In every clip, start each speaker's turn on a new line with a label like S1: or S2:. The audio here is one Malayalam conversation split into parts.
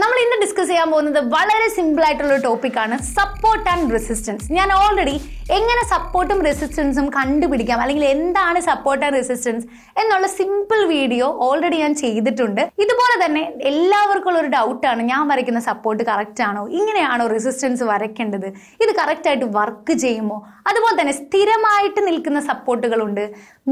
S1: നമ്മൾ ഇന്ന് ഡിസ്കസ് ചെയ്യാൻ പോകുന്നത് വളരെ സിമ്പിൾ ആയിട്ടുള്ള ഒരു ടോപ്പിക്കാണ് സപ്പോർട്ട് ആൻഡ് റെസിസ്റ്റൻസ് ഞാൻ ഓൾറെഡി എങ്ങനെ സപ്പോർട്ടും റെസിസ്റ്റൻസും കണ്ടുപിടിക്കാം അല്ലെങ്കിൽ എന്താണ് സപ്പോർട്ട് ആൻഡ് റെസിസ്റ്റൻസ് എന്നുള്ള സിമ്പിൾ വീഡിയോ ഓൾറെഡി ഞാൻ ചെയ്തിട്ടുണ്ട് ഇതുപോലെ തന്നെ എല്ലാവർക്കും ഒരു ഡൗട്ടാണ് ഞാൻ വരയ്ക്കുന്ന സപ്പോർട്ട് കറക്റ്റ് ആണോ ഇങ്ങനെയാണോ റെസിസ്റ്റൻസ് വരയ്ക്കേണ്ടത് ഇത് കറക്റ്റായിട്ട് വർക്ക് ചെയ്യുമോ അതുപോലെ തന്നെ സ്ഥിരമായിട്ട് നിൽക്കുന്ന സപ്പോർട്ടുകളുണ്ട്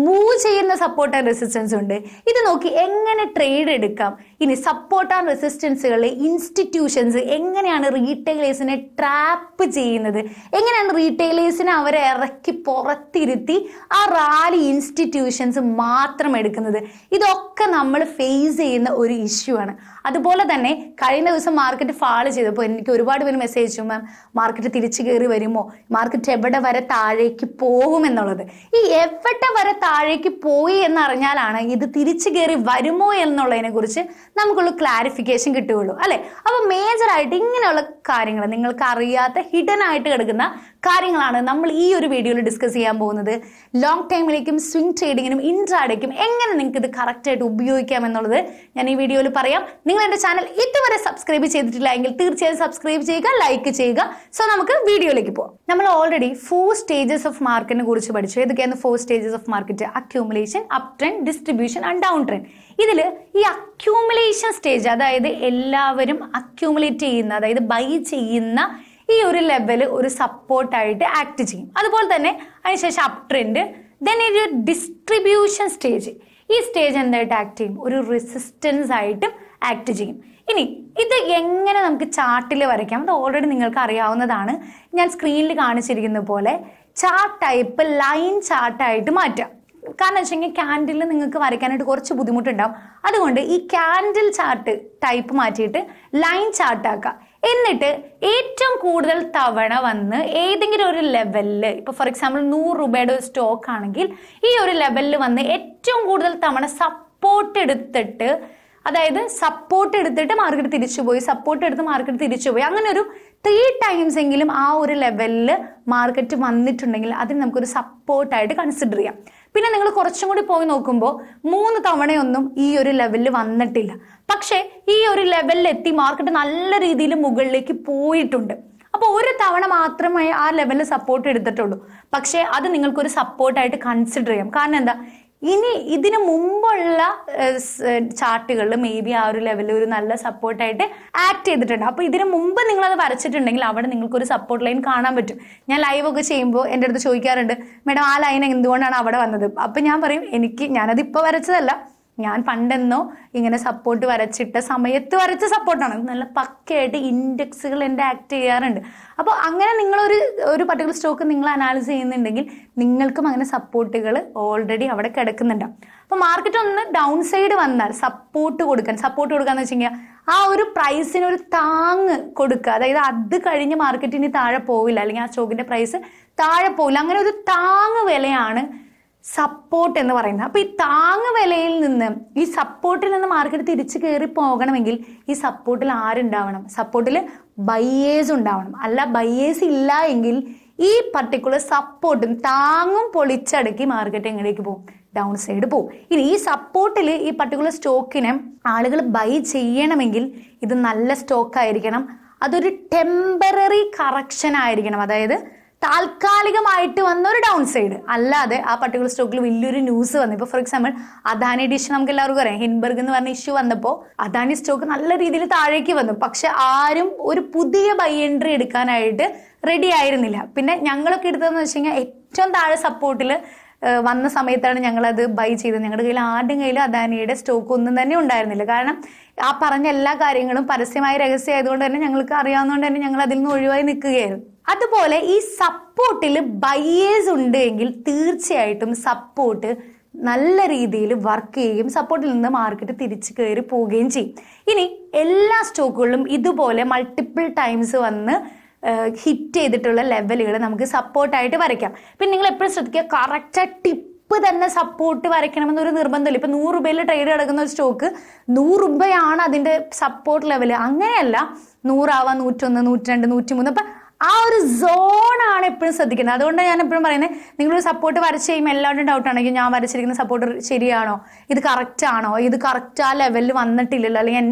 S1: മൂവ് ചെയ്യുന്ന സപ്പോർട്ട് ആൻഡ് റെസിസ്റ്റൻസ് ഉണ്ട് ഇത് നോക്കി എങ്ങനെ ട്രേഡ് എടുക്കാം ഇനി സപ്പോർട്ട് ആൻഡ് റെസിസ്റ്റൻസുകളെ ഇൻസ്റ്റിറ്റ്യൂഷൻസ് എങ്ങനെയാണ് റീറ്റെയിലേഴ്സിനെ ട്രാപ്പ് ചെയ്യുന്നത് എങ്ങനെയാണ് റീറ്റെയിലേഴ്സിനെ അവരെ ഇറക്കി പുറത്തിരുത്തി ആ റാലി ഇൻസ്റ്റിറ്റ്യൂഷൻസ് മാത്രം എടുക്കുന്നത് ഇതൊക്കെ നമ്മൾ ഫേസ് ചെയ്യുന്ന ഒരു ഇഷ്യൂ ആണ് അതുപോലെ തന്നെ കഴിഞ്ഞ ദിവസം മാർക്കറ്റ് ഫാള് ചെയ്തപ്പോൾ എനിക്ക് ഒരുപാട് പേര് മെസ്സേജ് മാം മാർക്കറ്റ് തിരിച്ചു കയറി വരുമോ മാർക്കറ്റ് എവിടെ വരെ വരെ താഴേക്ക് പോകും എന്നുള്ളത് ഈ എവിടെ വരെ താഴേക്ക് പോയി എന്നറിഞ്ഞാലാണ് ഇത് തിരിച്ചു കയറി വരുമോ എന്നുള്ളതിനെ കുറിച്ച് നമുക്കുള്ള ക്ലാരിഫിക്കേഷൻ കിട്ടുകയുള്ളൂ അല്ലെ അപ്പൊ മേജർ ആയിട്ട് ഇങ്ങനെയുള്ള കാര്യങ്ങൾ നിങ്ങൾക്ക് അറിയാത്ത ഹിഡൻ ആയിട്ട് കിടക്കുന്ന കാര്യങ്ങളാണ് നമ്മൾ ഈ ഒരു വീഡിയോയിൽ ഡിസ്കസ് ചെയ്യാൻ പോകുന്നത് ലോങ് ടൈമിലേക്കും സ്വിംഗ് ട്രേഡിങ്ങിനും ഇൻട്രാഡേക്കും എങ്ങനെ നിങ്ങൾക്ക് ഇത് കറക്റ്റായിട്ട് ഉപയോഗിക്കാം എന്നുള്ളത് ഞാൻ ഈ വീഡിയോയിൽ പറയാം നിങ്ങൾ എൻ്റെ ചാനൽ ഇതുവരെ സബ്സ്ക്രൈബ് ചെയ്തിട്ടില്ല എങ്കിൽ തീർച്ചയായും സബ്സ്ക്രൈബ് ചെയ്യുക ലൈക്ക് ചെയ്യുക സോ നമുക്ക് വീഡിയോയിലേക്ക് പോകാം നമ്മൾ ഓൾറെഡി ഫോർ സ്റ്റേജസ് ഓഫ് മാർക്കറ്റിനെ കുറിച്ച് പഠിച്ചു ഏതൊക്കെയാണ് four stages of market accumulation up trend distribution and down trend ഇതിൽ ഈ അക്യൂമുലേഷൻ സ്റ്റേജ് അതായത് എല്ലാവരും അക്യൂമുലേറ്റ് ചെയ്യുന്ന അതായത് ബൈ ചെയ്യുന്ന ഈ ഒരു ലെവൽ ഒരു സപ്പോർട്ടായിട്ട് ആക്ട് ചെയ്യും അതുപോലെ തന്നെ അതിനുശേഷം അപ് ട്രെൻഡ് ദെൻ ഒരു ഡിസ്ട്രിബ്യൂഷൻ സ്റ്റേജ് ഈ സ്റ്റേജ് എന്തായിട്ട് ആക്ട് ചെയ്യും ഒരു റെസിസ്റ്റൻസ് ആയിട്ടും ആക്ട് ചെയ്യും ഇനി ഇത് എങ്ങനെ നമുക്ക് ചാർട്ടിൽ വരയ്ക്കാം അത് ഓൾറെഡി നിങ്ങൾക്ക് അറിയാവുന്നതാണ് ഞാൻ സ്ക്രീനിൽ കാണിച്ചിരിക്കുന്ന പോലെ ചാർട്ട് ടൈപ്പ് ലൈൻ ചാർട്ടായിട്ട് മാറ്റാം കാരണം വെച്ചെങ്കിൽ ക്യാൻഡിൽ നിങ്ങൾക്ക് വരയ്ക്കാനായിട്ട് കുറച്ച് ബുദ്ധിമുട്ടുണ്ടാവും അതുകൊണ്ട് ഈ ക്യാൻഡിൽ ചാർട്ട് ടൈപ്പ് മാറ്റിയിട്ട് ലൈൻ ചാർട്ടാക്കുക എന്നിട്ട് ഏറ്റവും കൂടുതൽ തവണ വന്ന് ഏതെങ്കിലും ഒരു ലെവലിൽ ഇപ്പൊ ഫോർ എക്സാമ്പിൾ നൂറ് രൂപയുടെ ഒരു സ്റ്റോക്ക് ആണെങ്കിൽ ഈ ഒരു ലെവലിൽ വന്ന് ഏറ്റവും കൂടുതൽ തവണ സപ്പോർട്ട് എടുത്തിട്ട് അതായത് സപ്പോർട്ട് എടുത്തിട്ട് മാർക്കറ്റ് തിരിച്ചു പോയി സപ്പോർട്ട് എടുത്ത് മാർക്കറ്റ് തിരിച്ചു പോയി അങ്ങനെ ഒരു ത്രീ ടൈംസ് എങ്കിലും ആ ഒരു ലെവലിൽ മാർക്കറ്റ് വന്നിട്ടുണ്ടെങ്കിൽ അതിന് നമുക്കൊരു സപ്പോർട്ടായിട്ട് കൺസിഡർ ചെയ്യാം പിന്നെ നിങ്ങൾ കുറച്ചും കൂടി പോയി നോക്കുമ്പോൾ മൂന്ന് തവണയൊന്നും ഈ ഒരു ലെവലിൽ വന്നിട്ടില്ല പക്ഷേ ഈ ഒരു ലെവലിൽ എത്തി മാർക്കറ്റ് നല്ല രീതിയിൽ മുകളിലേക്ക് പോയിട്ടുണ്ട് അപ്പൊ ഒരു തവണ മാത്രമേ ആ ലെവലിൽ സപ്പോർട്ട് എടുത്തിട്ടുള്ളൂ പക്ഷേ അത് നിങ്ങൾക്കൊരു സപ്പോർട്ടായിട്ട് കൺസിഡർ ചെയ്യാം കാരണം എന്താ ഇനി ഇതിനു മുമ്പുള്ള ചാർട്ടുകളിൽ മേ ബി ആ ഒരു ലെവലിൽ ഒരു നല്ല സപ്പോർട്ടായിട്ട് ആക്ട് ചെയ്തിട്ടുണ്ട് അപ്പോൾ ഇതിനു മുമ്പ് നിങ്ങൾ അത് വരച്ചിട്ടുണ്ടെങ്കിൽ അവിടെ നിങ്ങൾക്ക് ഒരു സപ്പോർട്ട് ലൈൻ കാണാൻ പറ്റും ഞാൻ ലൈവ് ഒക്കെ ചെയ്യുമ്പോൾ എൻ്റെ അടുത്ത് ചോദിക്കാറുണ്ട് മേഡം ആ ലൈൻ എന്തുകൊണ്ടാണ് അവിടെ വന്നത് അപ്പൊ ഞാൻ പറയും എനിക്ക് ഞാനത് ഇപ്പൊ വരച്ചതല്ല ഞാൻ പണ്ടെന്നോ ഇങ്ങനെ സപ്പോർട്ട് വരച്ചിട്ട സമയത്ത് വരച്ച സപ്പോർട്ടാണ് നല്ല പക്കയായിട്ട് ഇൻഡെക്സുകൾ എൻ്റെ ആക്ട് ചെയ്യാറുണ്ട് അപ്പോൾ അങ്ങനെ നിങ്ങളൊരു ഒരു പർട്ടിക്കുലർ സ്റ്റോക്ക് നിങ്ങൾ അനാലിസ് ചെയ്യുന്നുണ്ടെങ്കിൽ നിങ്ങൾക്കും അങ്ങനെ സപ്പോർട്ടുകൾ ഓൾറെഡി അവിടെ കിടക്കുന്നുണ്ട് അപ്പോൾ മാർക്കറ്റ് ഒന്ന് ഡൗൺ സൈഡ് വന്നാൽ സപ്പോർട്ട് കൊടുക്കാൻ സപ്പോർട്ട് കൊടുക്കുക എന്ന് വെച്ച് കഴിഞ്ഞാൽ ആ ഒരു പ്രൈസിന് ഒരു താങ് കൊടുക്കുക അതായത് അത് കഴിഞ്ഞ് മാർക്കറ്റിന് താഴെ പോവില്ല അല്ലെങ്കിൽ ആ സ്റ്റോക്കിൻ്റെ പ്രൈസ് താഴെ പോവില്ല അങ്ങനെ ഒരു താങ് വിലയാണ് സപ്പോർട്ട് എന്ന് പറയുന്നത് അപ്പോൾ ഈ വിലയിൽ നിന്ന് ഈ സപ്പോർട്ടിൽ നിന്ന് മാർക്കറ്റ് തിരിച്ചു കയറി പോകണമെങ്കിൽ ഈ സപ്പോർട്ടിൽ ആരുണ്ടാവണം സപ്പോർട്ടിൽ ബയ്യേഴ്സ് ഉണ്ടാവണം അല്ല ബയ്യേഴ്സ് ഇല്ല എങ്കിൽ ഈ പർട്ടിക്കുലർ സപ്പോർട്ടും താങ്ങും പൊളിച്ചടക്കി മാർക്കറ്റ് എങ്ങടേക്ക് പോകും ഡൗൺ സൈഡ് പോകും ഇനി ഈ സപ്പോർട്ടിൽ ഈ പർട്ടിക്കുലർ സ്റ്റോക്കിനെ ആളുകൾ ബൈ ചെയ്യണമെങ്കിൽ ഇത് നല്ല സ്റ്റോക്ക് ആയിരിക്കണം അതൊരു ടെമ്പററി കറക്ഷൻ ആയിരിക്കണം അതായത് താൽക്കാലികമായിട്ട് വന്ന ഒരു ഡൗൺ സൈഡ് അല്ലാതെ ആ പർട്ടിക്കുലർ സ്റ്റോക്കിൽ വലിയൊരു ന്യൂസ് വന്നു ഇപ്പൊ ഫോർ എക്സാമ്പിൾ അദാനി ഡിഷ് നമുക്ക് എല്ലാവർക്കും അറിയാം ഹിൻബർഗ് എന്ന് പറഞ്ഞ ഇഷ്യൂ വന്നപ്പോൾ അദാനി സ്റ്റോക്ക് നല്ല രീതിയിൽ താഴേക്ക് വന്നു പക്ഷെ ആരും ഒരു പുതിയ ബൈ എൻട്രി എടുക്കാനായിട്ട് റെഡി ആയിരുന്നില്ല പിന്നെ ഞങ്ങളൊക്കെ എടുത്തതെന്ന് വെച്ച് കഴിഞ്ഞാൽ ഏറ്റവും താഴെ സപ്പോർട്ടിൽ വന്ന സമയത്താണ് ഞങ്ങൾ അത് ബൈ ചെയ്തത് ഞങ്ങളുടെ കയ്യിൽ ആരുടെ കയ്യിൽ അദാനിയുടെ സ്റ്റോക്ക് ഒന്നും തന്നെ ഉണ്ടായിരുന്നില്ല കാരണം ആ പറഞ്ഞ എല്ലാ കാര്യങ്ങളും പരസ്യമായ രഹസ്യമായതുകൊണ്ട് തന്നെ ഞങ്ങൾക്ക് അറിയാവുന്നതുകൊണ്ട് തന്നെ ഞങ്ങൾ അതിൽ നിന്ന് ഒഴിവായി നിൽക്കുകയായിരുന്നു അതുപോലെ ഈ സപ്പോർട്ടിൽ ബയേഴ്സ് ഉണ്ട് എങ്കിൽ തീർച്ചയായിട്ടും സപ്പോർട്ട് നല്ല രീതിയിൽ വർക്ക് ചെയ്യുകയും സപ്പോർട്ടിൽ നിന്ന് മാർക്കറ്റ് തിരിച്ചു കയറി പോവുകയും ചെയ്യും ഇനി എല്ലാ സ്റ്റോക്കുകളിലും ഇതുപോലെ മൾട്ടിപ്പിൾ ടൈംസ് വന്ന് ഹിറ്റ് ചെയ്തിട്ടുള്ള ലെവലുകൾ നമുക്ക് സപ്പോർട്ടായിട്ട് വരയ്ക്കാം പിന്നെ നിങ്ങൾ എപ്പോഴും ശ്രദ്ധിക്കുക കറക്റ്റ് ടിപ്പ് ടിപ്പ് തന്നെ സപ്പോർട്ട് വരയ്ക്കണമെന്നൊരു നിർബന്ധമില്ല ഇപ്പം നൂറ് രൂപയിൽ ട്രേഡ് കിടക്കുന്ന ഒരു സ്റ്റോക്ക് നൂറ് രൂപയാണ് അതിൻ്റെ സപ്പോർട്ട് ലെവൽ അങ്ങനെയല്ല നൂറാവാം നൂറ്റൊന്ന് നൂറ്റി മൂന്ന് അപ്പം ആ ഒരു സോണാണ് എപ്പോഴും ശ്രദ്ധിക്കുന്നത് അതുകൊണ്ട് ഞാൻ എപ്പോഴും പറയുന്നത് നിങ്ങളൊരു സപ്പോർട്ട് വരച്ച് കഴിയുമ്പോൾ എല്ലാവരുടെയും ഡൗട്ട് ആണെങ്കിൽ ഞാൻ വരച്ചിരിക്കുന്ന സപ്പോർട്ട് ശരിയാണോ ഇത് കറക്റ്റ് ആണോ ഇത് കറക്റ്റ് ആ ലെവലിൽ വന്നിട്ടില്ലല്ലോ അല്ലെങ്കിൽ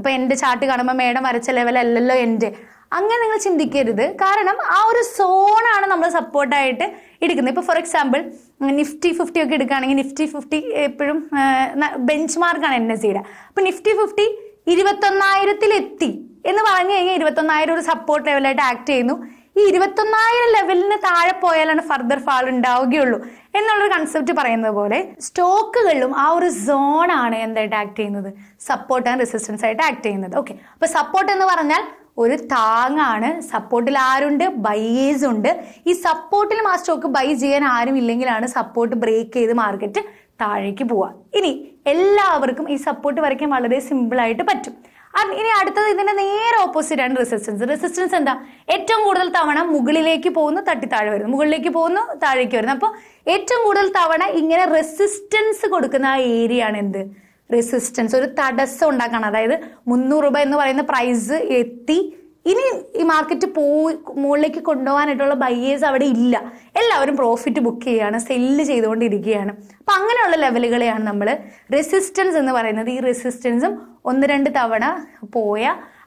S1: ഇപ്പം എൻ്റെ ചാർട്ട് കാണുമ്പോൾ മേഡം വരച്ച ലെവലല്ലല്ലോ എൻ്റെ അങ്ങനെ നിങ്ങൾ ചിന്തിക്കരുത് കാരണം ആ ഒരു സോണാണ് നമ്മൾ സപ്പോർട്ടായിട്ട് എടുക്കുന്നത് ഇപ്പോൾ ഫോർ എക്സാമ്പിൾ നിഫ്റ്റി ഫിഫ്റ്റി ഒക്കെ എടുക്കുകയാണെങ്കിൽ നിഫ്റ്റി ഫിഫ്റ്റി എപ്പോഴും ബെഞ്ച് മാർക്കാണ് എൻ എസ് സിയുടെ e അപ്പോൾ നിഫ്റ്റി ഫിഫ്റ്റി ഇരുപത്തൊന്നായിരത്തിലെത്തി എന്ന് പറഞ്ഞു കഴിഞ്ഞാൽ ഇരുപത്തൊന്നായിരം ഒരു സപ്പോർട്ട് ലെവലായിട്ട് ആക്ട് ചെയ്യുന്നു ഈ ഇരുപത്തൊന്നായിരം ലെവലിന് താഴെ പോയാലാണ് ഫർദർ ഫാൾ ഉണ്ടാവുകയുള്ളൂ എന്നുള്ളൊരു കൺസെപ്റ്റ് പറയുന്നത് പോലെ സ്റ്റോക്കുകളിലും ആ ഒരു സോണാണ് എന്തായിട്ട് ആക്ട് ചെയ്യുന്നത് സപ്പോർട്ട് ആൻഡ് റെസിസ്റ്റൻസ് ആയിട്ട് ആക്ട് ചെയ്യുന്നത് ഓക്കെ അപ്പോൾ സപ്പോർട്ട് എന്ന് പറഞ്ഞാൽ ഒരു താങ്ങാണ് സപ്പോർട്ടിൽ ആരുണ്ട് ബൈസ് ഉണ്ട് ഈ സപ്പോർട്ടിൽ ആ സ്റ്റോക്ക് ബൈ ചെയ്യാൻ ആരും ഇല്ലെങ്കിലാണ് സപ്പോർട്ട് ബ്രേക്ക് ചെയ്ത് മാർക്കറ്റ് താഴേക്ക് പോവുക ഇനി എല്ലാവർക്കും ഈ സപ്പോർട്ട് വരയ്ക്കാൻ വളരെ ആയിട്ട് പറ്റും ഇനി അടുത്തത് ഇതിന്റെ നേരെ ഓപ്പോസിറ്റ് ആണ് റെസിസ്റ്റൻസ് റെസിസ്റ്റൻസ് എന്താ ഏറ്റവും കൂടുതൽ തവണ മുകളിലേക്ക് പോകുന്നു തട്ടി താഴെ വരുന്നു മുകളിലേക്ക് പോകുന്നു താഴേക്ക് വരുന്നു അപ്പോൾ ഏറ്റവും കൂടുതൽ തവണ ഇങ്ങനെ റെസിസ്റ്റൻസ് കൊടുക്കുന്ന ആ ഏരിയ ആണ് എന്ത് റെസിസ്റ്റൻസ് ഒരു തടസ്സം ഉണ്ടാക്കണം അതായത് മുന്നൂറ് രൂപ എന്ന് പറയുന്ന പ്രൈസ് എത്തി ഇനി ഈ മാർക്കറ്റ് പോയി മുകളിലേക്ക് കൊണ്ടുപോകാനായിട്ടുള്ള ബയ്യേഴ്സ് അവിടെ ഇല്ല എല്ലാവരും പ്രോഫിറ്റ് ബുക്ക് ചെയ്യുകയാണ് സെല്ല് ചെയ്തുകൊണ്ടിരിക്കുകയാണ് അപ്പം അങ്ങനെയുള്ള ലെവലുകളെയാണ് നമ്മൾ റെസിസ്റ്റൻസ് എന്ന് പറയുന്നത് ഈ റെസിസ്റ്റൻസും ഒന്ന് രണ്ട് തവണ പോയ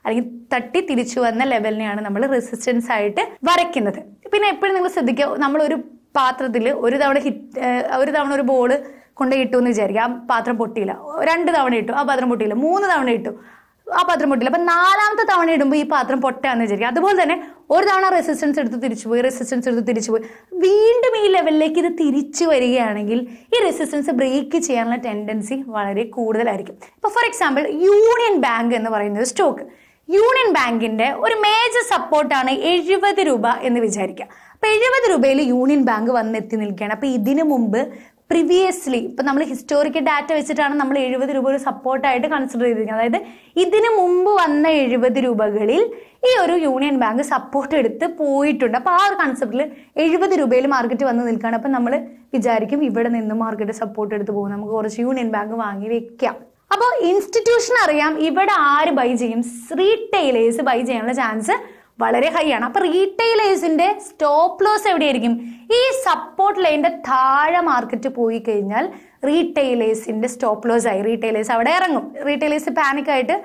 S1: അല്ലെങ്കിൽ തട്ടി തിരിച്ചു വന്ന ലെവലിനെയാണ് നമ്മൾ റെസിസ്റ്റൻസ് ആയിട്ട് വരയ്ക്കുന്നത് പിന്നെ എപ്പോഴും നിങ്ങൾ ശ്രദ്ധിക്കുക നമ്മളൊരു പാത്രത്തിൽ ഒരു തവണ ഹിറ്റ് ഒരു തവണ ഒരു ബോൾ കൊണ്ടേ ഇട്ടു എന്ന് വിചാരിക്കുക ആ പാത്രം പൊട്ടിയില്ല രണ്ട് തവണ ഇട്ടു ആ പാത്രം പൊട്ടിയില്ല മൂന്ന് തവണ ഇട്ടു ആ പാത്രം പൊട്ടില്ല അപ്പം നാലാമത്തെ തവണ ഇടുമ്പോൾ ഈ പാത്രം പൊട്ടാന്ന് വിചാരിക്കുക അതുപോലെ തന്നെ ഒരു തവണ റെസിസ്റ്റൻസ് എടുത്ത് തിരിച്ചു പോയി റെസിസ്റ്റൻസ് എടുത്ത് തിരിച്ചു പോയി വീണ്ടും ഈ ലെവലിലേക്ക് ഇത് തിരിച്ചു വരികയാണെങ്കിൽ ഈ റെസിസ്റ്റൻസ് ബ്രേക്ക് ചെയ്യാനുള്ള ടെൻഡൻസി വളരെ കൂടുതലായിരിക്കും ഇപ്പോൾ ഫോർ എക്സാമ്പിൾ യൂണിയൻ ബാങ്ക് എന്ന് പറയുന്നത് സ്റ്റോക്ക് യൂണിയൻ ബാങ്കിന്റെ ഒരു മേജർ സപ്പോർട്ടാണ് എഴുപത് രൂപ എന്ന് വിചാരിക്കുക അപ്പൊ എഴുപത് രൂപയിൽ യൂണിയൻ ബാങ്ക് വന്നെത്തി നിൽക്കുകയാണ് അപ്പൊ ഇതിനു മുമ്പ് പ്രിവിയസ്ലി ഇപ്പൊ നമ്മൾ ഹിസ്റ്റോറിക്കൽ ഡാറ്റ വെച്ചിട്ടാണ് നമ്മൾ എഴുപത് രൂപ ഒരു സപ്പോർട്ടായിട്ട് കൺസിഡർ ചെയ്തിരിക്കുന്നത് അതായത് ഇതിനു മുമ്പ് വന്ന എഴുപത് രൂപകളിൽ ഈ ഒരു യൂണിയൻ ബാങ്ക് സപ്പോർട്ട് എടുത്ത് പോയിട്ടുണ്ട് അപ്പോൾ ആ ഒരു കൺസെപ്റ്റിൽ എഴുപത് രൂപയിൽ മാർക്കറ്റ് വന്ന് നിൽക്കുകയാണ് അപ്പൊ നമ്മൾ വിചാരിക്കും ഇവിടെ നിന്ന് മാർക്കറ്റ് സപ്പോർട്ട് എടുത്ത് പോകും നമുക്ക് കുറച്ച് യൂണിയൻ ബാങ്ക് വാങ്ങി വെക്കാം അപ്പോൾ ഇൻസ്റ്റിറ്റ്യൂഷൻ അറിയാം ഇവിടെ ആര് ബൈ ചെയ്യും റീറ്റെയിലേഴ്സ് ബൈ ചെയ്യാനുള്ള ചാൻസ് വളരെ ഹൈ ആണ് അപ്പൊ റീറ്റെയിലേഴ്സിന്റെ സ്റ്റോപ്പ് ലോസ് എവിടെയായിരിക്കും ഈ സപ്പോർട്ട് ലൈൻ്റെ താഴെ മാർക്കറ്റ് പോയി കഴിഞ്ഞാൽ റീറ്റെയിലേഴ്സിന്റെ സ്റ്റോപ്പ് ലോസ് ആയി റീറ്റെയിലേഴ്സ് അവിടെ ഇറങ്ങും റീറ്റെയിലേഴ്സ് ആയിട്ട്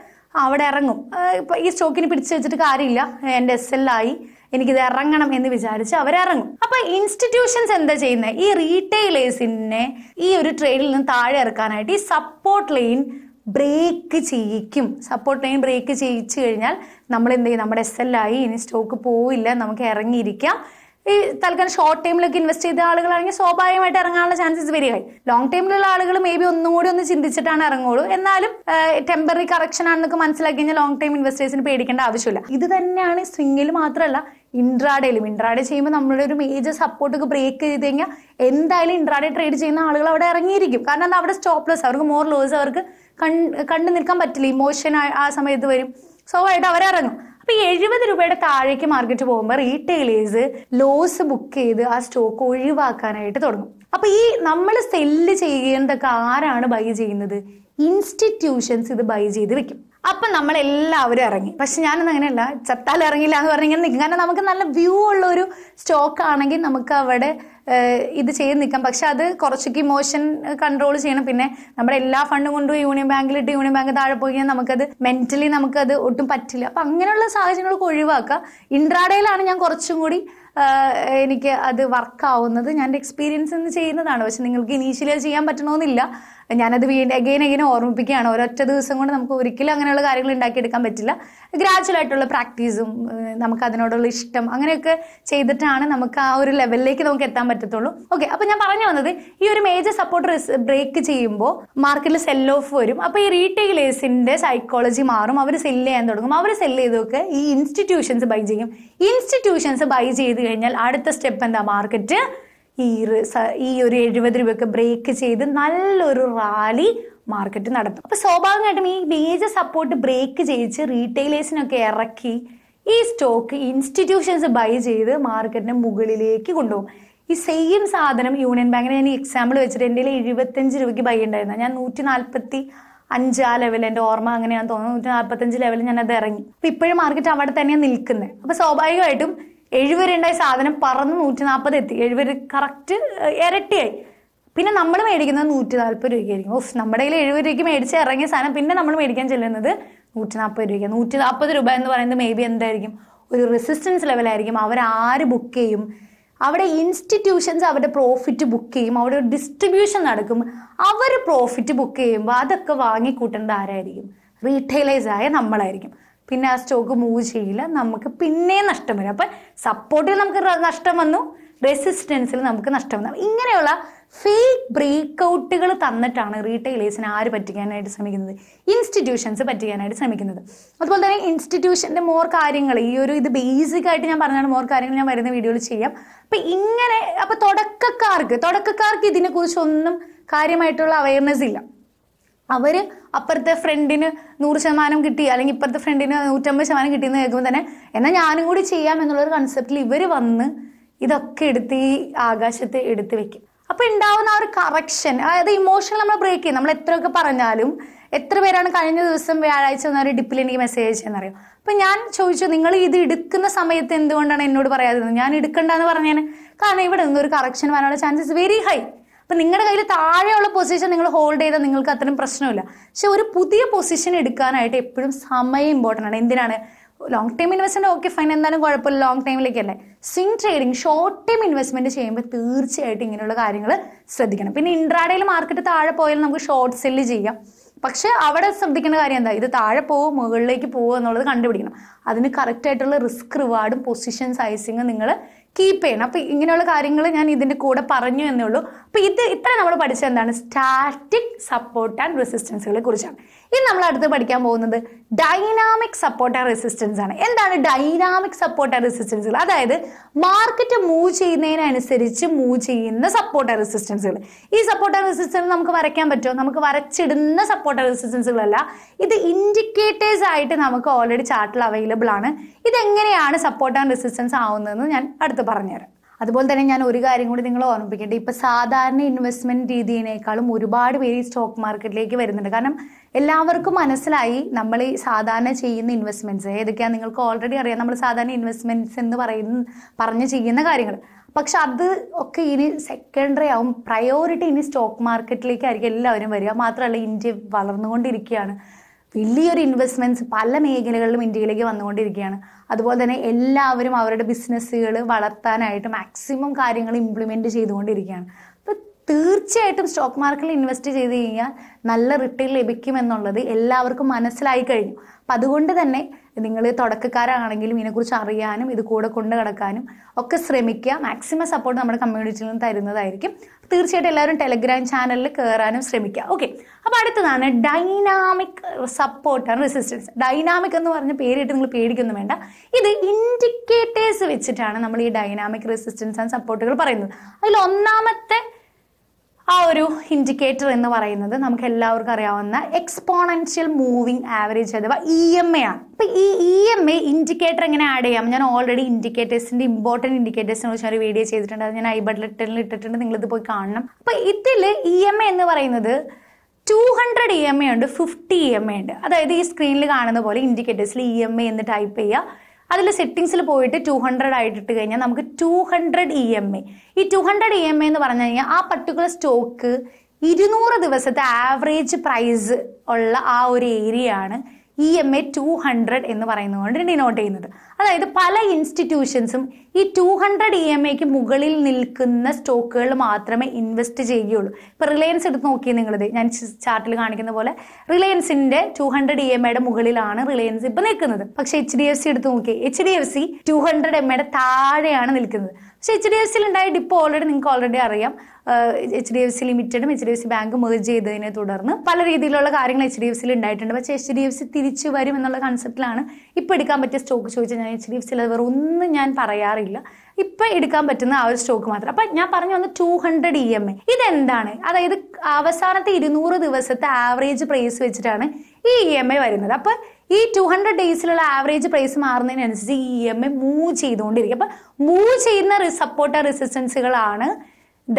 S1: അവിടെ ഇറങ്ങും ഇപ്പൊ ഈ സ്റ്റോക്കിന് പിടിച്ചു വെച്ചിട്ട് കാര്യമില്ല എന്റെ എസ് എൽ ആയി എനിക്കിത് ഇറങ്ങണം എന്ന് വിചാരിച്ച് അവരിറങ്ങും അപ്പൊ ഇൻസ്റ്റിറ്റ്യൂഷൻസ് എന്താ ചെയ്യുന്നത് ഈ റീറ്റെയിലേഴ്സിനെ ഈ ഒരു ട്രേഡിൽ നിന്ന് താഴെ ഇറക്കാനായിട്ട് ഈ സപ്പോർട്ട് ലൈൻ ബ്രേക്ക് ചെയ്യിക്കും സപ്പോർട്ട് ലൈൻ ബ്രേക്ക് ചെയ്യിച്ചു കഴിഞ്ഞാൽ നമ്മൾ എന്ത് ചെയ്യും നമ്മുടെ എസ് എൽ ആയി ഇനി സ്റ്റോക്ക് പോവില്ല നമുക്ക് ഇറങ്ങിയിരിക്കാം ഈ തൽക്കാലം ഷോർട്ട് ടൈമിലൊക്കെ ഇൻവെസ്റ്റ് ചെയ്ത ആളുകളാണെങ്കിൽ സ്വാഭാവികമായിട്ട് ഇറങ്ങാനുള്ള ചാൻസസ് വരികയായി ലോങ് ടൈമിലുള്ള ആളുകൾ മേ ബി ഒന്നും കൂടി ഒന്ന് ചിന്തിച്ചിട്ടാണ് ഇറങ്ങുള്ളൂ എന്നാലും ടെമ്പററി കറക്ഷൻ ആണെന്നൊക്കെ മനസ്സിലാക്കി കഴിഞ്ഞാൽ ലോങ് ടൈം ഇൻവെസ്റ്റേഴ്സിന് പേടിക്കേണ്ട ആവശ്യമില്ല ഇത് തന്നെയാണ് സ്വിംഗിൽ മാത്രമല്ല ഇൻട്രാഡേലും ഇൻട്രാഡേ ചെയ്യുമ്പോൾ നമ്മുടെ ഒരു മേജർ സപ്പോർട്ടൊക്കെ ബ്രേക്ക് ചെയ്ത് കഴിഞ്ഞാൽ എന്തായാലും ഇൻട്രാഡേ ട്രേഡ് ചെയ്യുന്ന ആളുകൾ അവിടെ ഇറങ്ങിയിരിക്കും കാരണം എന്താ അവിടെ സ്റ്റോപ്പ് ലോസ് അവർക്ക് മോർ ലോസ് അവർക്ക് കണ്ടു നിൽക്കാൻ പറ്റില്ല ഇമോഷൻ ആ സമയത്ത് വരും സ്വാഭാവികമായിട്ട് ഇറങ്ങും അപ്പൊ ഈ എഴുപത് രൂപയുടെ താഴേക്ക് മാർക്കറ്റ് പോകുമ്പോൾ റീറ്റെയിലേഴ്സ് ലോസ് ബുക്ക് ചെയ്ത് ആ സ്റ്റോക്ക് ഒഴിവാക്കാനായിട്ട് തുടങ്ങും അപ്പൊ ഈ നമ്മൾ സെല്ല് ചെയ്യേണ്ടതൊക്കെ ആരാണ് ബൈ ചെയ്യുന്നത് ഇൻസ്റ്റിറ്റ്യൂഷൻസ് ഇത് ബൈ ചെയ്ത് വെക്കും അപ്പൊ നമ്മൾ എല്ലാവരും ഇറങ്ങി പക്ഷെ ഞാനൊന്നും അങ്ങനെയല്ല ചത്താൽ ഇറങ്ങില്ല എന്ന് പറഞ്ഞിങ്ങനെ നിൽക്കും കാരണം നമുക്ക് നല്ല വ്യൂ ഉള്ള ഒരു സ്റ്റോക്ക് ആണെങ്കിൽ നമുക്ക് അവിടെ ഇത് ചെയ്ത് നിൽക്കാം പക്ഷെ അത് കുറച്ചൊക്കെ ഇമോഷൻ കൺട്രോൾ ചെയ്യണം പിന്നെ നമ്മുടെ എല്ലാ ഫണ്ടും കൊണ്ടും യൂണിയൻ ബാങ്കിലിട്ട് യൂണിയൻ ബാങ്ക് താഴെ പോയി കഴിഞ്ഞാൽ നമുക്കത് മെന്റലി നമുക്കത് ഒട്ടും പറ്റില്ല അപ്പൊ അങ്ങനെയുള്ള സാഹചര്യങ്ങളൊക്കെ ഒഴിവാക്കുക ഇൻട്രാഡേയിലാണ് ഞാൻ കുറച്ചും കൂടി എനിക്ക് അത് വർക്കാവുന്നത് ഞാൻ എൻ്റെ എക്സ്പീരിയൻസ് എന്ന് ചെയ്യുന്നതാണ് പക്ഷെ നിങ്ങൾക്ക് ഇനീഷ്യലി അത് ചെയ്യാൻ പറ്റണമെന്നില്ല ഞാനത് വീണ്ടും എഗൈൻ എഗെയിൻ ഓർമ്മിപ്പിക്കുകയാണ് ഒരൊറ്റ ദിവസം കൊണ്ട് നമുക്ക് ഒരിക്കലും അങ്ങനെയുള്ള കാര്യങ്ങൾ ഉണ്ടാക്കിയെടുക്കാൻ പറ്റില്ല ആയിട്ടുള്ള പ്രാക്ടീസും നമുക്ക് അതിനോടുള്ള ഇഷ്ടം അങ്ങനെയൊക്കെ ചെയ്തിട്ടാണ് നമുക്ക് ആ ഒരു ലെവലിലേക്ക് നമുക്ക് എത്താൻ പറ്റത്തുള്ളൂ ഓക്കെ അപ്പോൾ ഞാൻ പറഞ്ഞു വന്നത് ഈ ഒരു മേജർ സപ്പോർട്ട് ബ്രേക്ക് ചെയ്യുമ്പോൾ മാർക്കറ്റിൽ സെൽ ഓഫ് വരും അപ്പോൾ ഈ റീറ്റെയിലേഴ്സിന്റെ സൈക്കോളജി മാറും അവർ സെല്ല് ചെയ്യാൻ തുടങ്ങും അവർ സെല്ല് ചെയ്തൊക്കെ ഈ ഇൻസ്റ്റിറ്റ്യൂഷൻസ് ബൈ ചെയ്യും ഇൻസ്റ്റിറ്റ്യൂഷൻസ് ബൈ ചെയ്ത് കഴിഞ്ഞാൽ അടുത്ത സ്റ്റെപ്പ് എന്താ മാർക്കറ്റ് ഈ ഈ ഒരു എഴുപത് രൂപയൊക്കെ ബ്രേക്ക് ചെയ്ത് നല്ലൊരു റാലി മാർക്കറ്റ് നടത്തും അപ്പോൾ സ്വാഭാവികമായിട്ടും ഈ മേജർ സപ്പോർട്ട് ബ്രേക്ക് ചെയ്യിച്ച് റീറ്റെയിലേഴ്സിനൊക്കെ ഇറക്കി ഈ സ്റ്റോക്ക് ഇൻസ്റ്റിറ്റ്യൂഷൻസ് ബൈ ചെയ്ത് മാർക്കറ്റിനെ മുകളിലേക്ക് കൊണ്ടുപോകും ഈ സെയിം സാധനം യൂണിയൻ ബാങ്കിന് ഞാൻ എക്സാമ്പിൾ വെച്ചിട്ട് എൻ്റെ എഴുപത്തഞ്ച് രൂപയ്ക്ക് ബൈ ഉണ്ടായിരുന്നു ഞാൻ നൂറ്റി നാൽപ്പത്തി അഞ്ച് ആ ലെവൽ എന്റെ ഓർമ്മ അങ്ങനെയാണ് തോന്നുന്നു നൂറ്റി നാൽപ്പത്തഞ്ച് ലെവലിൽ ഞാൻ അത് ഇറങ്ങി അപ്പൊ ഇപ്പോഴും മാർക്കറ്റ് അവിടെ തന്നെയാണ് നിൽക്കുന്നത് അപ്പൊ സ്വാഭാവികമായിട്ടും എഴുപരുണ്ടായ സാധനം പറന്ന് നൂറ്റി നാൽപ്പത് എത്തി എഴുപത് കറക്റ്റ് ഇരട്ടിയായി പിന്നെ നമ്മൾ മേടിക്കുന്നത് നൂറ്റി നാൽപ്പത് രൂപയ്ക്കായിരിക്കും ഓഫ് നമ്മുടെ കയ്യിൽ എഴുപത് രൂപയ്ക്ക് മേടിച്ച് ഇറങ്ങിയ സാധനം പിന്നെ നമ്മൾ മേടിക്കാൻ ചെല്ലുന്നത് നൂറ്റി നാൽപ്പത് രൂപയ്ക്ക് നൂറ്റി നാൽപ്പത് രൂപ എന്ന് പറയുന്നത് മേ ബി എന്തായിരിക്കും ഒരു റെസിസ്റ്റൻസ് ലെവലായിരിക്കും അവരാര് ബുക്ക് ചെയ്യും അവിടെ ഇൻസ്റ്റിറ്റ്യൂഷൻസ് അവരുടെ പ്രോഫിറ്റ് ബുക്ക് ചെയ്യും അവിടെ ഒരു ഡിസ്ട്രിബ്യൂഷൻ നടക്കും അവർ പ്രോഫിറ്റ് ബുക്ക് ചെയ്യുമ്പോൾ അതൊക്കെ വാങ്ങിക്കൂട്ടേണ്ട ആരായിരിക്കും റീറ്റെയിലൈസ് ആയ നമ്മളായിരിക്കും പിന്നെ ആ സ്റ്റോക്ക് മൂവ് ചെയ്യില്ല നമുക്ക് പിന്നെയും നഷ്ടം വരും അപ്പം സപ്പോർട്ടിൽ നമുക്ക് നഷ്ടം വന്നു റെസിസ്റ്റൻസിൽ നമുക്ക് നഷ്ടമെന്നാണ് ഇങ്ങനെയുള്ള ഫേക്ക് ബ്രേക്ക് ഔട്ടുകൾ തന്നിട്ടാണ് റീറ്റെയിലേഴ്സിന് ആര് പറ്റിക്കാനായിട്ട് ശ്രമിക്കുന്നത് ഇൻസ്റ്റിറ്റ്യൂഷൻസ് പറ്റിക്കാനായിട്ട് ശ്രമിക്കുന്നത് അതുപോലെ തന്നെ ഇൻസ്റ്റിറ്റ്യൂഷൻ്റെ മോർ കാര്യങ്ങൾ ഈ ഒരു ഇത് ബേസിക് ആയിട്ട് ഞാൻ പറഞ്ഞാണ് മോർ കാര്യങ്ങൾ ഞാൻ വരുന്ന വീഡിയോയിൽ ചെയ്യാം അപ്പൊ ഇങ്ങനെ അപ്പൊ തുടക്കക്കാർക്ക് തുടക്കക്കാർക്ക് ഇതിനെക്കുറിച്ചൊന്നും കാര്യമായിട്ടുള്ള അവയർനെസ് ഇല്ല അവര് അപ്പുറത്തെ ഫ്രണ്ടിന് നൂറ് ശതമാനം കിട്ടി അല്ലെങ്കിൽ ഇപ്പുറത്തെ ഫ്രണ്ടിന് നൂറ്റമ്പത് ശതമാനം കിട്ടിയെന്ന് കേൾക്കുമ്പോൾ തന്നെ എന്നാൽ ഞാനും കൂടി ചെയ്യാം എന്നുള്ളൊരു കൺസെപ്റ്റിൽ ഇവർ വന്ന് ഇതൊക്കെ എടുത്ത് ഈ ആകാശത്ത് എടുത്ത് വെക്കും അപ്പൊ ഉണ്ടാവുന്ന ആ ഒരു കറക്ഷൻ അതായത് ഇമോഷൻ നമ്മൾ ബ്രേക്ക് ചെയ്യും നമ്മൾ എത്രയൊക്കെ പറഞ്ഞാലും എത്ര പേരാണ് കഴിഞ്ഞ ദിവസം വ്യാഴാഴ്ച ഒരു ഡിപ്പിൽ എനിക്ക് മെസ്സേജ് ചെയ്യുന്നറിയാം അപ്പൊ ഞാൻ ചോദിച്ചു നിങ്ങൾ ഇത് എടുക്കുന്ന സമയത്ത് എന്തുകൊണ്ടാണ് എന്നോട് പറയാതിരുന്നത് ഞാൻ എടുക്കണ്ടെന്ന് പറഞ്ഞേനെ കാരണം ഇവിടെ നിന്ന് ഒരു കറക്ഷൻ വരാനുള്ള ചാൻസസ് വെരി ഹൈ അപ്പം നിങ്ങളുടെ കയ്യിൽ താഴെയുള്ള പൊസിഷൻ നിങ്ങൾ ഹോൾഡ് ചെയ്താൽ നിങ്ങൾക്ക് അത്രയും പ്രശ്നമില്ല പക്ഷെ ഒരു പുതിയ പൊസിഷൻ എടുക്കാനായിട്ട് എപ്പോഴും സമയം ഇമ്പോർട്ടൻ്റ് ആണ് എന്തിനാണ് long time investment okay fine എന്തായാലും കുഴപ്പമില്ല ലോങ് ടൈമിലേക്കല്ലേ swing trading short time investment ചെയ്യുമ്പോൾ തീർച്ചയായിട്ടും ഇങ്ങനെയുള്ള കാര്യങ്ങൾ ശ്രദ്ധിക്കണം പിന്നെ ഇൻട്രാഡേയിൽ മാർക്കറ്റ് താഴെ പോയാലും നമുക്ക് ഷോർട്ട് സെല്ല് ചെയ്യാം പക്ഷെ അവിടെ ശ്രദ്ധിക്കേണ്ട കാര്യം എന്താ ഇത് താഴെ പോവോ മുകളിലേക്ക് പോവോ എന്നുള്ളത് കണ്ടുപിടിക്കണം അതിന് ആയിട്ടുള്ള റിസ്ക് റിവാർഡും പൊസിഷൻ സൈസിങ്ങും നിങ്ങൾ കീപ്പ് ചെയ്യണം അപ്പൊ ഇങ്ങനെയുള്ള കാര്യങ്ങൾ ഞാൻ ഇതിന്റെ കൂടെ പറഞ്ഞു എന്നേ ഉള്ളൂ അപ്പൊ ഇത് ഇത്ര നമ്മൾ പഠിച്ചത് എന്താണ് സ്റ്റാറ്റിക് സപ്പോർട്ട് ആൻഡ് റെസിസ്റ്റൻസുകളെ കുറിച്ചാണ് ഇനി നമ്മൾ അടുത്ത് പഠിക്കാൻ പോകുന്നത് ഡൈനാമിക് സപ്പോർട്ടർ റെസിസ്റ്റൻസ് ആണ് എന്താണ് ഡൈനാമിക് സപ്പോർട്ടർ റെസിസ്റ്റൻസുകൾ അതായത് മാർക്കറ്റ് മൂവ് ചെയ്യുന്നതിനനുസരിച്ച് മൂവ് ചെയ്യുന്ന സപ്പോർട്ടർ റെസിസ്റ്റൻസുകൾ ഈ സപ്പോർട്ടർ റെസിസ്റ്റൻസ് നമുക്ക് വരയ്ക്കാൻ പറ്റുമോ നമുക്ക് വരച്ചിടുന്ന സപ്പോർട്ടർ റെസിസ്റ്റൻസുകളല്ല ഇത് ഇൻഡിക്കേറ്റേഴ്സ് ആയിട്ട് നമുക്ക് ഓൾറെഡി ചാർട്ടിൽ അവൈലബിൾ ആണ് ഇതെങ്ങനെയാണ് സപ്പോർട്ട് ആൻഡ് റെസിസ്റ്റൻസ് ആവുന്നതെന്ന് ഞാൻ അടുത്ത് പറഞ്ഞുതരാം അതുപോലെ തന്നെ ഞാൻ ഒരു കാര്യം കൂടി നിങ്ങൾ ഓർമ്മിപ്പിക്കേണ്ടത് ഇപ്പൊ സാധാരണ ഇൻവെസ്റ്റ്മെന്റ് രീതിയിനേക്കാളും ഒരുപാട് പേര് ഈ സ്റ്റോക്ക് മാർക്കറ്റിലേക്ക് വരുന്നുണ്ട് കാരണം എല്ലാവർക്കും മനസ്സിലായി നമ്മൾ ഈ സാധാരണ ചെയ്യുന്ന ഇൻവെസ്റ്റ്മെന്റ്സ് ഏതൊക്കെയാണ് നിങ്ങൾക്ക് ഓൾറെഡി അറിയാം നമ്മൾ സാധാരണ ഇൻവെസ്റ്റ്മെന്റ്സ് എന്ന് പറയുന്ന പറഞ്ഞ് ചെയ്യുന്ന കാര്യങ്ങൾ പക്ഷെ അത് ഒക്കെ ഇനി സെക്കൻഡറി ആവും പ്രയോറിറ്റി ഇനി സ്റ്റോക്ക് ആയിരിക്കും എല്ലാവരും വരിക മാത്രമല്ല ഇന്ത്യ വളർന്നുകൊണ്ടിരിക്കുകയാണ് വലിയൊരു ഇൻവെസ്റ്റ്മെൻറ്റ്സ് പല മേഖലകളിലും ഇന്ത്യയിലേക്ക് വന്നുകൊണ്ടിരിക്കുകയാണ് അതുപോലെ തന്നെ എല്ലാവരും അവരുടെ ബിസിനസ്സുകൾ വളർത്താനായിട്ട് മാക്സിമം കാര്യങ്ങൾ ഇംപ്ലിമെൻറ്റ് ചെയ്തുകൊണ്ടിരിക്കുകയാണ് അപ്പോൾ തീർച്ചയായിട്ടും സ്റ്റോക്ക് മാർക്കറ്റിൽ ഇൻവെസ്റ്റ് ചെയ്ത് കഴിഞ്ഞാൽ നല്ല റിട്ടേൺ ലഭിക്കുമെന്നുള്ളത് എല്ലാവർക്കും മനസ്സിലായി കഴിഞ്ഞു അപ്പം അതുകൊണ്ട് തന്നെ നിങ്ങൾ തുടക്കക്കാരാണെങ്കിലും ഇതിനെക്കുറിച്ച് അറിയാനും ഇത് കൂടെ കൊണ്ട് കിടക്കാനും ഒക്കെ ശ്രമിക്കുക മാക്സിമം സപ്പോർട്ട് നമ്മുടെ കമ്മ്യൂണിറ്റിയിൽ നിന്ന് തരുന്നതായിരിക്കും തീർച്ചയായിട്ടും എല്ലാവരും ടെലഗ്രാം ചാനലിൽ കയറാനും ശ്രമിക്കുക ഓക്കെ അപ്പോൾ അടുത്തതാണ് dynamic support and resistance dynamic എന്ന് പറഞ്ഞ പേരിട്ട് നിങ്ങൾ പേടിക്കൊന്നും വേണ്ട ഇത് ഇൻഡിക്കേറ്റേഴ്സ് വെച്ചിട്ടാണ് നമ്മൾ ഈ ഡൈനാമിക് റെസിസ്റ്റൻസ് ആൻഡ് സപ്പോർട്ടുകൾ പറയുന്നത് അതിൽ ഒന്നാമത്തെ ആ ഒരു ഇൻഡിക്കേറ്റർ എന്ന് പറയുന്നത് നമുക്ക് എല്ലാവർക്കും അറിയാവുന്ന എക്സ്പോണൻഷ്യൽ മൂവിങ് ആവറേജ് അഥവാ ഇ എം എ ആണ് അപ്പൊ ഈ ഇ എം എ ഇൻഡിക്കേറ്റർ എങ്ങനെ ആഡ് ചെയ്യാം ഞാൻ ഓൾറെഡി ഇൻഡിക്കേറ്റേഴ്സിന്റെ ഇമ്പോർട്ടന്റ് ഇൻഡിക്കേറ്റേഴ്സിനെ കുറിച്ച് ഒരു വീഡിയോ ചെയ്തിട്ടുണ്ട് അത് ഞാൻ ഐ ബട്ടണിൽ ഇട്ടിട്ടുണ്ട് നിങ്ങൾ ഇത് പോയി കാണണം അപ്പൊ ഇതിൽ ഇ എം എ എന്ന് പറയുന്നത് two hundred E M A ഉണ്ട് ഫിഫ്റ്റി ഇ എം എ ഉണ്ട് അതായത് ഈ സ്ക്രീനിൽ കാണുന്ന പോലെ ഇൻഡിക്കേറ്റേഴ്സിൽ ഇ എം എ എന്ന് ടൈപ്പ് ചെയ്യുക അതിൽ സെറ്റിംഗ്സിൽ പോയിട്ട് ടു ഹൺഡ്രഡ് ആയിട്ടിട്ട് കഴിഞ്ഞാൽ നമുക്ക് two hundred E M A ഈ two hundred E M A എന്ന് പറഞ്ഞു കഴിഞ്ഞാൽ ആ പർട്ടിക്കുലർ സ്റ്റോക്ക് ഇരുന്നൂറ് ദിവസത്തെ ആവറേജ് പ്രൈസ് ഉള്ള ആ ഒരു ഏരിയ ആണ് E M A two hundred എന്ന് പറയുന്നത് കൊണ്ട് ഡിനോട്ട് ചെയ്യുന്നത് അതായത് പല ഇൻസ്റ്റിറ്റ്യൂഷൻസും ഈ ടു ഹൺഡ്രഡ് ഇ എം എക്ക് മുകളിൽ നിൽക്കുന്ന സ്റ്റോക്കുകൾ മാത്രമേ ഇൻവെസ്റ്റ് ചെയ്യുകയുള്ളൂ ഇപ്പൊ റിലയൻസ് എടുത്ത് നോക്കി നിങ്ങളിത് ഞാൻ ചാർട്ടിൽ കാണിക്കുന്ന പോലെ റിലയൻസിന്റെ ടു ഹൺഡ്രഡ് ഇ എം എയുടെ മുകളിലാണ് റിലയൻസ് ഇപ്പൊ നിൽക്കുന്നത് പക്ഷെ എച്ച് ഡി എഫ് സി എടുത്ത് നോക്കി H D F C two hundred M എയുടെ താഴെയാണ് നിൽക്കുന്നത് പക്ഷെ എച്ച് ഡി എഫ് സിയിൽ ഉണ്ടായ ഡിപ്പ് ഓൾറെഡി നിങ്ങൾക്ക് ഓൾറെഡി അറിയാം എച്ച് ഡി എഫ് സി ലിമിറ്റഡും H D F C bank merge ചെയ്തതിനെ തുടർന്ന് പല രീതിയിലുള്ള കാര്യങ്ങൾ എച്ച് ഡി എഫ് സിയിൽ ഉണ്ടായിട്ടുണ്ട് പക്ഷേ എച്ച് ഡി എഫ് സി തിരിച്ചു വരും എന്നുള്ള കൺസെപ്റ്റിലാണ് ഇപ്പം എടുക്കാൻ പറ്റിയ സ്റ്റോക്ക് ചോദിച്ചാൽ ഞാൻ എച്ച് ഡി എഫ് സിയിൽ അത് ഒന്നും ഞാൻ പറയാറില്ല ഇപ്പം എടുക്കാൻ പറ്റുന്ന ആ ഒരു സ്റ്റോക്ക് മാത്രം അപ്പം ഞാൻ പറഞ്ഞു വന്ന two hundred E M A ഇതെന്താണ് അതായത് അവസാനത്തെ ഇരുന്നൂറ് ദിവസത്തെ ആവറേജ് പ്രൈസ് വെച്ചിട്ടാണ് ഈ ഇ എം ഐ വരുന്നത് അപ്പം ഈ ടു ഹൺഡ്രഡ് ഡേയ്സിലുള്ള ആവറേജ് പ്രൈസ് മാറുന്നതിനനുസരിച്ച് ഇ എം എ മൂവ് ചെയ്തുകൊണ്ടിരിക്കും അപ്പൊ മൂവ് ചെയ്യുന്ന സപ്പോർട്ടർ റെസിസ്റ്റൻസുകളാണ്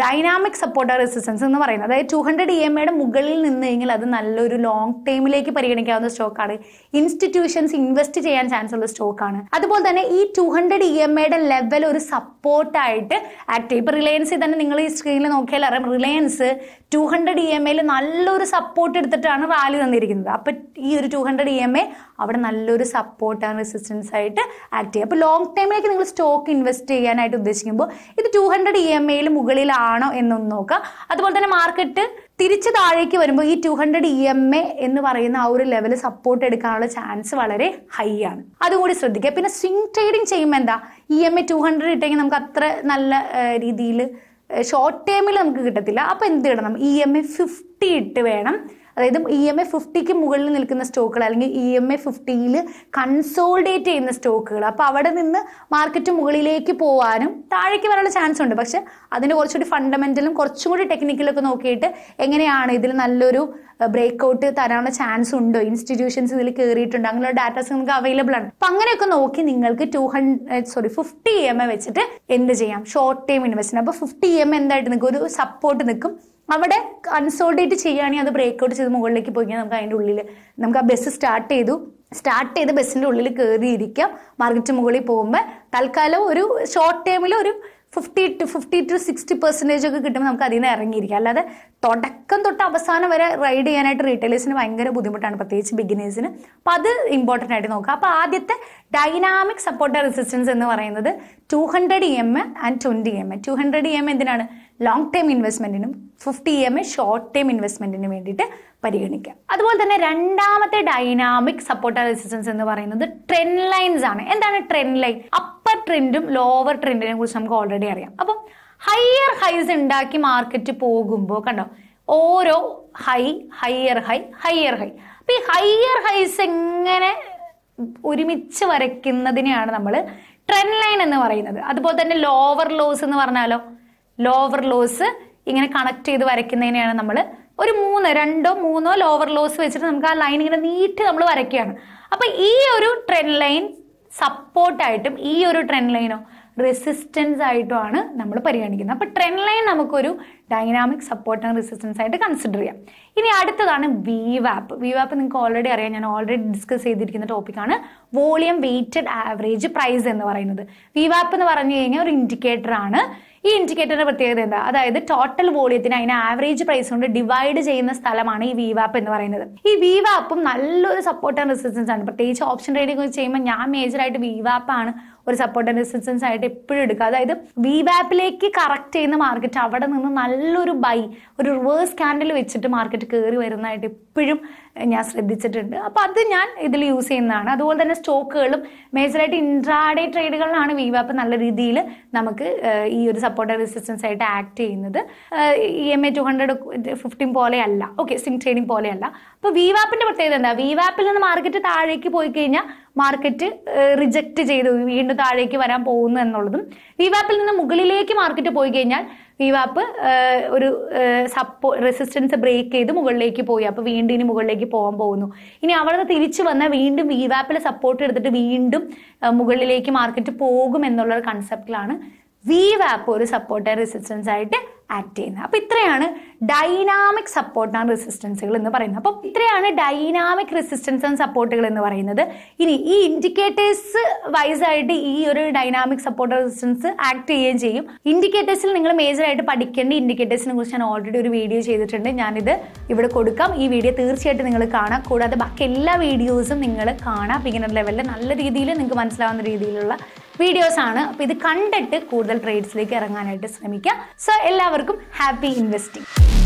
S1: ഡൈനാമിക് സപ്പോർട്ടർ റെസിസ്റ്റൻസ് എന്ന് പറയുന്നത് അതായത് ടു ഹൺഡ്രഡ് ഇ എം എയുടെ മുകളിൽ നിന്ന് കഴിഞ്ഞാൽ അത് നല്ലൊരു ലോങ് ടൈമിലേക്ക് പരിഗണിക്കാവുന്ന സ്റ്റോക്കാണ് ഇൻസ്റ്റിറ്റ്യൂഷൻസ് ഇൻവെസ്റ്റ് ചെയ്യാൻ ചാൻസ് ഉള്ള സ്റ്റോക്കാണ് അതുപോലെ തന്നെ ഈ ടു ഹൺഡ്രഡ് ഇ എം എയുടെ ലെവൽ ഒരു സപ്പോർട്ട് പോർട്ടായിട്ട് ആക്ട് ചെയ്യും ഇപ്പോൾ റിലയൻസിൽ തന്നെ നിങ്ങൾ ഈ സ്ക്രീനിൽ നോക്കിയാൽ അറിയാം Reliance two hundred E M എയിൽ നല്ലൊരു സപ്പോർട്ട് എടുത്തിട്ടാണ് റാലി തന്നിരിക്കുന്നത് അപ്പൊ ഈ ഒരു two hundred E M A അവിടെ നല്ലൊരു സപ്പോർട്ട് ആൻഡ് റെസിസ്റ്റൻസ് ആയിട്ട് ആക്ട് ചെയ്യുക അപ്പൊ ലോങ് ടൈമിലേക്ക് നിങ്ങൾ സ്റ്റോക്ക് ഇൻവെസ്റ്റ് ചെയ്യാനായിട്ട് ഉദ്ദേശിക്കുമ്പോൾ ഇത് ടു ഹൺഡ്രഡ് ഇ എം എയിൽ മുകളിലാണോ എന്നൊന്ന് നോക്കുക അതുപോലെ തന്നെ മാർക്കറ്റ് തിരിച്ച് താഴേക്ക് വരുമ്പോൾ ഈ two hundred E M A എന്ന് പറയുന്ന ആ ഒരു ലെവൽ സപ്പോർട്ട് എടുക്കാനുള്ള ചാൻസ് വളരെ ഹൈ ആണ് അതുകൂടി ശ്രദ്ധിക്കുക പിന്നെ സ്വിംഗ് ട്രേഡിംഗ് ചെയ്യുമ്പോൾ എന്താ E e M A two hundred ഇട്ടെങ്കിൽ നമുക്ക് അത്ര നല്ല രീതിയിൽ ഷോർട്ട് ടേമിൽ നമുക്ക് കിട്ടത്തില്ല അപ്പോൾ എന്ത് ഇടണം ഇ എം എ ഫിഫ്റ്റി ഇട്ട് വേണം അതായത് ഇ എം എ ഫിഫ്റ്റിക്ക് മുകളിൽ നിൽക്കുന്ന സ്റ്റോക്കുകൾ അല്ലെങ്കിൽ ഇ എം എ ഫിഫ്റ്റിയിൽ കൺസോൾഡേറ്റ് ചെയ്യുന്ന സ്റ്റോക്കുകൾ അപ്പോൾ അവിടെ നിന്ന് മാർക്കറ്റ് മുകളിലേക്ക് പോകാനും താഴേക്ക് വരാനുള്ള ചാൻസ് ഉണ്ട് പക്ഷെ അതിന് കുറച്ചുകൂടി ഫണ്ടമെന്റലും കുറച്ചും കൂടി ടെക്നിക്കലൊക്കെ നോക്കിയിട്ട് എങ്ങനെയാണ് ഇതിൽ നല്ലൊരു ബ്രേക്ക് ഔട്ട് തരാനുള്ള ചാൻസ് ഉണ്ടോ ഇൻസ്റ്റിറ്റ്യൂഷൻസ് ഇതിൽ കയറിയിട്ടുണ്ട് അങ്ങനെയുള്ള ഡാറ്റാസ് നിങ്ങൾക്ക് അവൈലബിൾ ആണ് അപ്പം അങ്ങനെയൊക്കെ നോക്കി നിങ്ങൾക്ക് two hundred sorry fifty E M A വെച്ചിട്ട് എന്ത് ചെയ്യാം ഷോർട്ട് ടൈം ഇൻവെസ്റ്റ്മെന്റ് അപ്പോൾ ഫിഫ്റ്റി ഇ എം എന്തായിട്ട് നിങ്ങൾക്ക് ഒരു സപ്പോർട്ട് നിൽക്കും അവിടെ കൺസോൾട്ടേറ്റ് ചെയ്യുകയാണെങ്കിൽ അത് ബ്രേക്ക് ഔട്ട് ചെയ്ത് മുകളിലേക്ക് പോയി നമുക്ക് അതിൻ്റെ ഉള്ളിൽ നമുക്ക് ആ ബസ് സ്റ്റാർട്ട് ചെയ്തു സ്റ്റാർട്ട് ചെയ്ത് ബസ്സിൻ്റെ ഉള്ളിൽ കയറിയിരിക്കാം മാർക്കറ്റ് മുകളിൽ പോകുമ്പോൾ തൽക്കാലം ഒരു ഷോർട്ട് ടൈമിൽ ഒരു fifty to fifty to sixty percentage ഒക്കെ കിട്ടുമ്പോൾ നമുക്ക് അതിൽ നിന്ന് ഇറങ്ങിയിരിക്കാം അല്ലാതെ തുടക്കം തൊട്ട് അവസാനം വരെ റൈഡ് ചെയ്യാനായിട്ട് റീറ്റെയിലേഴ്സിന് ഭയങ്കര ബുദ്ധിമുട്ടാണ് പ്രത്യേകിച്ച് ബിഗിനേഴ്സിന് അപ്പോൾ അത് ഇമ്പോർട്ടൻ്റ് ആയിട്ട് നോക്കുക അപ്പോൾ ആദ്യത്തെ ഡൈനാമിക് സപ്പോർട്ട് റെസിസ്റ്റൻസ് എന്ന് പറയുന്നത് two hundred E M and twenty M A two hundred E M എന്തിനാണ് ലോങ് ടൈം ഇൻവെസ്റ്റ്മെന്റിനും fifty E M A short time ഇൻവെസ്റ്റ്മെന്റിനും വേണ്ടിയിട്ട് പരിഗണിക്കുക അതുപോലെ തന്നെ രണ്ടാമത്തെ ഡൈനാമിക് സപ്പോർട്ട് റെസിസ്റ്റൻസ് എന്ന് പറയുന്നത് ട്രെൻഡ് ലൈൻസ് ആണ് എന്താണ് ട്രെൻഡ് ലൈൻ അപ്പർ ട്രെൻഡും ലോവർ ട്രെൻഡിനെ കുറിച്ച് നമുക്ക് ഓൾറെഡി അറിയാം അപ്പം ഹയർ ഹൈസ് ഉണ്ടാക്കി മാർക്കറ്റ് പോകുമ്പോൾ കണ്ടോ ഓരോ high higher high higher high അപ്പൊ ഈ ഹയർ ഹൈസ് എങ്ങനെ ഒരുമിച്ച് വരയ്ക്കുന്നതിനെയാണ് നമ്മൾ ട്രെൻഡ് ലൈൻ എന്ന് പറയുന്നത് അതുപോലെ തന്നെ ലോവർ ലോസ് എന്ന് പറഞ്ഞാലോ ലോവർ ലോസ് ഇങ്ങനെ കണക്ട് ചെയ്ത് വരയ്ക്കുന്നതിനെയാണ് നമ്മൾ ഒരു മൂന്ന് രണ്ടോ മൂന്നോ ലോവർ ലോസ് വെച്ചിട്ട് നമുക്ക് ആ ലൈൻ ഇങ്ങനെ നീട്ടി നമ്മൾ വരയ്ക്കുകയാണ് അപ്പൊ ഈ ഒരു ട്രെൻഡ് ലൈൻ സപ്പോർട്ടായിട്ടും ഈ ഒരു ട്രെൻഡ് ലൈനോ റെസിസ്റ്റൻസ് ആയിട്ടുമാണ് നമ്മൾ പരിഗണിക്കുന്നത് അപ്പൊ ട്രെൻഡ് ലൈൻ നമുക്കൊരു ഡൈനാമിക് സപ്പോർട്ട് ആൻഡ് റെസിസ്റ്റൻസ് ആയിട്ട് കൺസിഡർ ചെയ്യാം ഇനി അടുത്തതാണ് വി വാപ്പ് വി വാപ്പ് നിങ്ങൾക്ക് ഓൾറെഡി അറിയാം ഞാൻ ഓൾറെഡി ഡിസ്കസ് ചെയ്തിരിക്കുന്ന ടോപ്പിക്കാണ് വോളിയം വെയ്റ്റഡ് ആവറേജ് പ്രൈസ് എന്ന് പറയുന്നത് വി വാപ്പ് എന്ന് പറഞ്ഞു കഴിഞ്ഞാൽ ഒരു ഇൻഡിക്കേറ്റർ ആണ് ഈ ഇൻഡിക്കേറ്ററിന്റെ പ്രത്യേകത എന്താ അതായത് ടോട്ടൽ വോളിയത്തിന് അതിനെ ആവറേജ് പ്രൈസ് കൊണ്ട് ഡിവൈഡ് ചെയ്യുന്ന സ്ഥലമാണ് ഈ വിവാപ്പ് എന്ന് പറയുന്നത് ഈ വിവാപ്പും നല്ലൊരു സപ്പോർട്ട് ആൻഡ് റെസിസ്റ്റൻസ് ആണ് പ്രത്യേകിച്ച് ഓപ്ഷൻ ട്രേഡിംഗ് ചെയ്യുമ്പോൾ ഞാൻ മേജറായിട്ട് വിവാപ്പാണ് ഒരു സപ്പോർട്ട് ആൻഡ് റെസിസ്റ്റൻസ് ആയിട്ട് എപ്പോഴും എടുക്കുക അതായത് വിവാപ്പിലേക്ക് കറക്റ്റ് ചെയ്യുന്ന മാർക്കറ്റ് അവിടെ നിന്ന് നല്ലൊരു ബൈ ഒരു റിവേഴ്സ് കാൻഡിൽ വെച്ചിട്ട് മാർക്കറ്റ് കയറി വരുന്നതായിട്ട് ഇപ്പോഴും ഞാൻ ശ്രദ്ധിച്ചിട്ടുണ്ട് അപ്പോൾ അത് ഞാൻ ഇതിൽ യൂസ് ചെയ്യുന്നതാണ് അതുപോലെ തന്നെ സ്റ്റോക്കുകളും മേജറായിട്ട് ഇൻട്രാഡേ ട്രേഡുകളിലാണ് വിവാപ്പ് നല്ല രീതിയിൽ നമുക്ക് ഈ ഒരു സപ്പോർട്ട് റെസിസ്റ്റൻസ് ആയിട്ട് ആക്ട് ചെയ്യുന്നത് E M A two hundred fifteen പോലെയല്ല ഓക്കെ സിങ് ട്രേഡിംഗ് പോലെയല്ല അപ്പോൾ വിവാപ്പിൻ്റെ പ്രത്യേകത എന്താ വിവാപ്പിൽ നിന്ന് മാർക്കറ്റ് താഴേക്ക് പോയി കഴിഞ്ഞാൽ മാർക്കറ്റ് റിജക്റ്റ് ചെയ്ത് വീണ്ടും താഴേക്ക് വരാൻ പോകുന്നു എന്നുള്ളതും വിവാപ്പിൽ നിന്ന് മുകളിലേക്ക് മാർക്കറ്റ് പോയി കഴിഞ്ഞാൽ വാപ്പ് ഒരു സപ്പോ റെസിസ്റ്റൻസ് ബ്രേക്ക് ചെയ്ത് മുകളിലേക്ക് പോയി അപ്പോൾ വീണ്ടും ഇനി മുകളിലേക്ക് പോകാൻ പോകുന്നു ഇനി അവിടുന്ന് തിരിച്ചു വന്നാൽ വീണ്ടും വീവാപ്പിൽ സപ്പോർട്ട് എടുത്തിട്ട് വീണ്ടും മുകളിലേക്ക് മാർക്കറ്റ് പോകും എന്നുള്ള ഒരു കൺസെപ്റ്റിലാണ് വാപ്പ് ഒരു സപ്പോർട്ട് റെസിസ്റ്റൻസ് ആയിട്ട് ആക്ട് ചെയ്യുന്നത് അപ്പോൾ ഇത്രയാണ് ഡൈനാമിക് സപ്പോർട്ട് ആൻഡ് റെസിസ്റ്റൻസുകൾ എന്ന് പറയുന്നത് അപ്പോൾ ഇത്രയാണ് ഡൈനാമിക് റെസിസ്റ്റൻസ് ആൻഡ് സപ്പോർട്ടുകൾ എന്ന് പറയുന്നത് ഇനി ഈ ഇൻഡിക്കേറ്റേഴ്സ് വൈസ് ആയിട്ട് ഈ ഒരു ഡൈനാമിക് സപ്പോർട്ട് റെസിസ്റ്റൻസ് ആക്ട് ചെയ്യുകയും ചെയ്യും ഇൻഡിക്കേറ്റേഴ്സിൽ നിങ്ങൾ മേജറായിട്ട് പഠിക്കേണ്ട ഇൻഡിക്കേറ്റേഴ്സിനെ കുറിച്ച് ഞാൻ ഓൾറെഡി ഒരു വീഡിയോ ചെയ്തിട്ടുണ്ട് ഞാനിത് ഇവിടെ കൊടുക്കാം ഈ വീഡിയോ തീർച്ചയായിട്ടും നിങ്ങൾ കാണാം കൂടാതെ ബാക്കി എല്ലാ വീഡിയോസും നിങ്ങൾ കാണാം ബിഗിനർ ലെവലിൽ നല്ല രീതിയിൽ നിങ്ങൾക്ക് മനസ്സിലാവുന്ന രീതിയിലുള്ള വീഡിയോസ് ആണ് അപ്പോൾ ഇത് കണ്ടിട്ട് കൂടുതൽ ട്രേഡ്സിലേക്ക് ഇറങ്ങാനായിട്ട് ശ്രമിക്കുക സോ എല്ലാവർക്കും ഹാപ്പി ഇൻവെസ്റ്റിംഗ്